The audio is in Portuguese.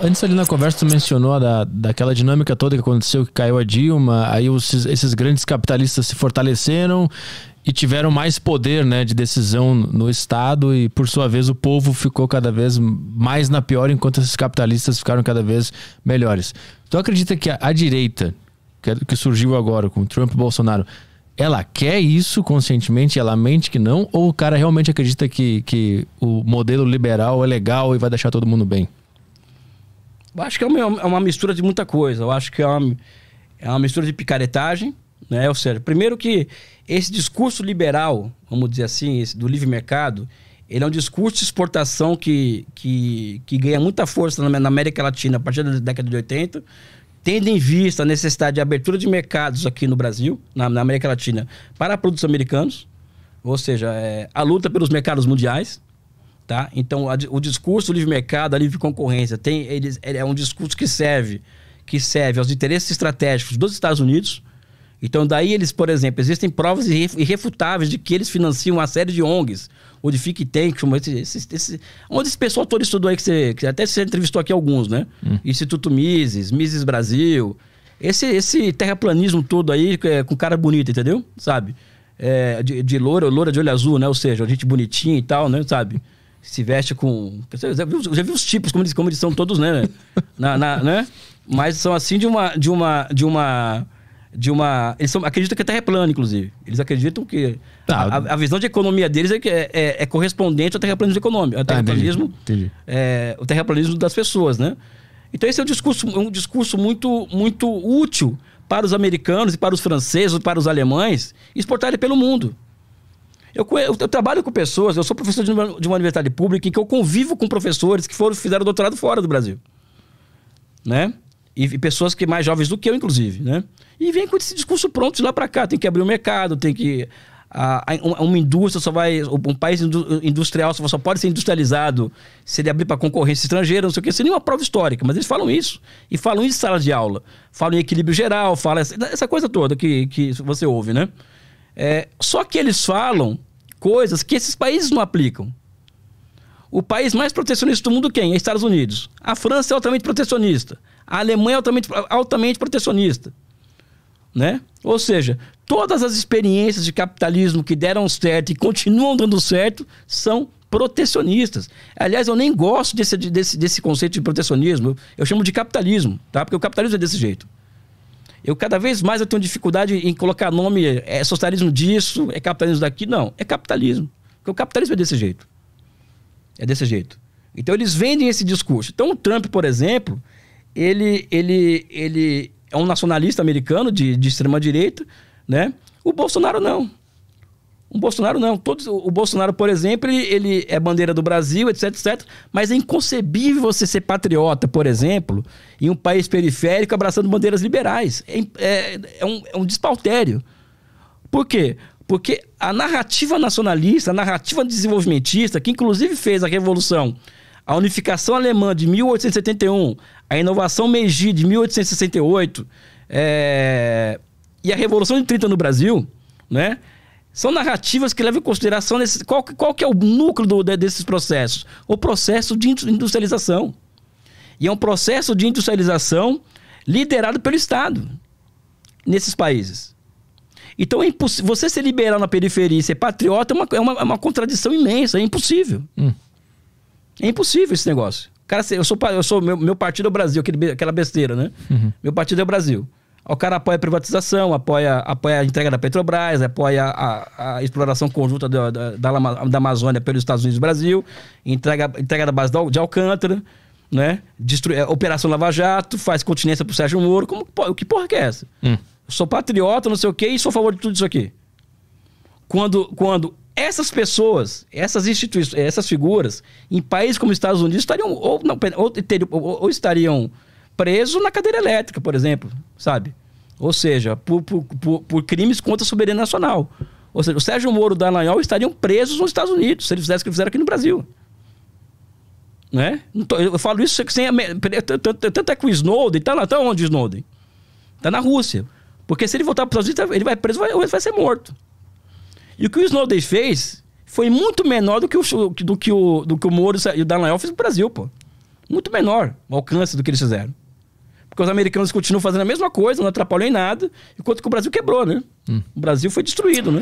antes ali na conversa tu mencionou da, daquela dinâmica toda que aconteceu, que caiu a Dilma, aí os, esses grandes capitalistas se fortaleceram e tiveram mais poder né, de decisão no Estado e, por sua vez, o povo ficou cada vez mais na pior, enquanto esses capitalistas ficaram cada vez melhores. Tu acredita que a, a direita, que, é, que surgiu agora com Trump e Bolsonaro, ela quer isso conscientemente, ela mente que não, ou o cara realmente acredita que, que o modelo liberal é legal e vai deixar todo mundo bem? Eu acho que é uma, é uma mistura de muita coisa. Eu acho que é uma, é uma mistura de picaretagem, né? Ou seja, primeiro que esse discurso liberal, vamos dizer assim, do livre mercado, ele é um discurso de exportação que, que, que ganha muita força na, na América Latina a partir da década de 80, tendo em vista a necessidade de abertura de mercados aqui no Brasil, na, na América Latina, para produtos americanos, ou seja, é, a luta pelos mercados mundiais, Tá? Então, a, o discurso livre mercado, a livre concorrência, tem, ele, ele é um discurso que serve, que serve aos interesses estratégicos dos Estados Unidos. Então, daí eles, por exemplo, existem provas irrefutáveis de que eles financiam uma série de ONGs, ou de think tanks, esse, esse, onde esse pessoal todo estudou aí, que você, que até você entrevistou aqui alguns, né? Hum. Instituto Mises, Mises Brasil, esse, esse terraplanismo todo aí é, com cara bonita, entendeu? Sabe? É, de, de loura, loura de olho azul, né? Ou seja, gente bonitinha e tal, né? Sabe? se veste com. Eu já vi, já vi os tipos, como eles, como eles são todos, né? Na, na, né? Mas são assim de uma. De uma, de uma de uma. Eles são, acreditam que a Terra é plana, inclusive. Eles acreditam que. Tá. A, a, visão de economia deles é, é, é, é correspondente ao terraplanismo econômico. Ao terraplanismo, ah, entendi, entendi. É, o terraplanismo das pessoas, né? Então, esse é um discurso, um discurso muito, muito útil para os americanos e para os franceses, para os alemães exportar ele pelo mundo. Eu, eu, eu, trabalho com pessoas, eu sou professor de uma, de uma universidade pública em que eu convivo com professores que foram, fizeram doutorado fora do Brasil. Né? E, e pessoas que mais jovens do que eu, inclusive, né? E vem com esse discurso pronto de lá para cá. Tem que abrir o um mercado, tem que a, a, uma indústria só vai. Um país industrial só, só pode ser industrializado se ele abrir para concorrência estrangeira, não sei o que. Isso nenhuma é prova histórica, mas eles falam isso. E falam isso em sala de aula. Falam em equilíbrio geral, falam essa, essa coisa toda que, que você ouve, né? É, só que eles falam coisas que esses países não aplicam. O país mais protecionista do mundo quem? É Estados Unidos. A França é altamente protecionista. A Alemanha é altamente, altamente protecionista. Né? Ou seja, todas as experiências de capitalismo que deram certo e continuam dando certo são protecionistas. Aliás, eu nem gosto desse, desse, desse conceito de protecionismo. Eu chamo de capitalismo, tá? Porque o capitalismo é desse jeito. Eu cada vez mais eu tenho dificuldade em colocar nome, é socialismo disso, é capitalismo daqui. Não, é capitalismo. Porque o capitalismo é desse jeito. É desse jeito. Então eles vendem esse discurso. Então o Trump, por exemplo, ele, ele, ele é um nacionalista americano de, de extrema direita, né? O Bolsonaro não. O Bolsonaro não. Todos, o Bolsonaro, por exemplo, ele, ele, é bandeira do Brasil, etc, etc. Mas é inconcebível você ser patriota, por exemplo, em um país periférico abraçando bandeiras liberais. É, é, é, um, é um despautério. Por quê? Porque a narrativa nacionalista, a narrativa desenvolvimentista, que inclusive fez a Revolução, a unificação alemã de 1871, a inovação Meiji de 1868 é... e a Revolução de 30 no Brasil, né? São narrativas que levam em consideração nesse, qual, qual que é o núcleo do, desses processos? O processo de industrialização. E é um processo de industrialização liderado pelo Estado nesses países. Então é você ser liberal na periferia e ser patriota é uma, é uma, é uma contradição imensa, é impossível. Hum. É impossível esse negócio. Cara, eu sou, eu sou meu, meu partido é o Brasil, aquele, aquela besteira, né? Uhum. Meu partido é o Brasil. O cara apoia a privatização, apoia, apoia a entrega da Petrobras, apoia a, a exploração conjunta da, da, da, Amazônia pelos Estados Unidos e Brasil, entrega, entrega da base de Alcântara, né? Destru... É, Operação Lava Jato, faz continência pro Sérgio Moro. Como, o que porra que é essa? Hum. Sou patriota, não sei o quê, e sou a favor de tudo isso aqui. Quando, quando essas pessoas, essas instituições, essas figuras, em países como os Estados Unidos, estariam ou, não, ou, ou, ou estariam presos na cadeira elétrica, por exemplo sabe? Ou seja, por, por, por, por crimes contra a soberania nacional. Ou seja, o Sérgio Moro e o Dallagnol estariam presos nos Estados Unidos se eles fizessem o que fizeram aqui no Brasil. Né? Eu falo isso sem... Tanto é que o Snowden... está lá, tá onde o Snowden? está na Rússia. Porque se ele voltar para os Estados Unidos, ele vai preso ou ele vai ser morto. E o que o Snowden fez foi muito menor do que o, do que o, do que o Moro e o Dallagnol fizeram no Brasil, pô. Muito menor o alcance do que eles fizeram. Porque os americanos continuam fazendo a mesma coisa, não atrapalham em nada, enquanto que o Brasil quebrou, né? Hum. O Brasil foi destruído, né?